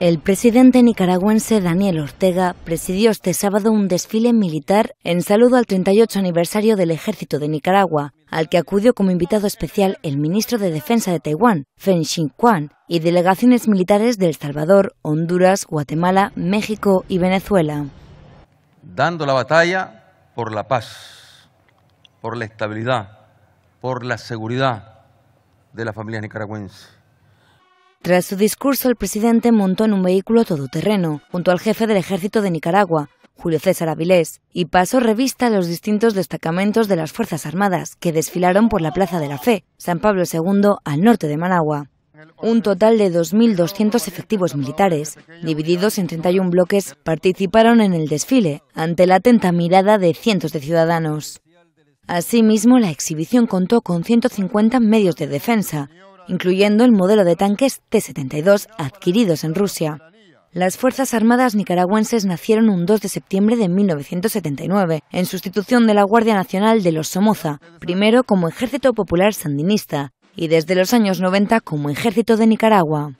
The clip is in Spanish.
El presidente nicaragüense Daniel Ortega presidió este sábado un desfile militar en saludo al 38 aniversario del Ejército de Nicaragua, al que acudió como invitado especial el ministro de Defensa de Taiwán, Feng Kwan, y delegaciones militares de El Salvador, Honduras, Guatemala, México y Venezuela. Dando la batalla por la paz, por la estabilidad, por la seguridad de la familia nicaragüense tras su discurso, el presidente montó en un vehículo todoterreno, junto al jefe del ejército de Nicaragua, Julio César Avilés, y pasó revista a los distintos destacamentos de las Fuerzas Armadas, que desfilaron por la Plaza de la Fe, San Pablo II, al norte de Managua. Un total de 2.200 efectivos militares, divididos en 31 bloques, participaron en el desfile, ante la atenta mirada de cientos de ciudadanos. Asimismo, la exhibición contó con 150 medios de defensa, incluyendo el modelo de tanques T-72 adquiridos en Rusia. Las Fuerzas Armadas nicaragüenses nacieron un 2 de septiembre de 1979, en sustitución de la Guardia Nacional de los Somoza, primero como Ejército Popular Sandinista y desde los años 90 como Ejército de Nicaragua.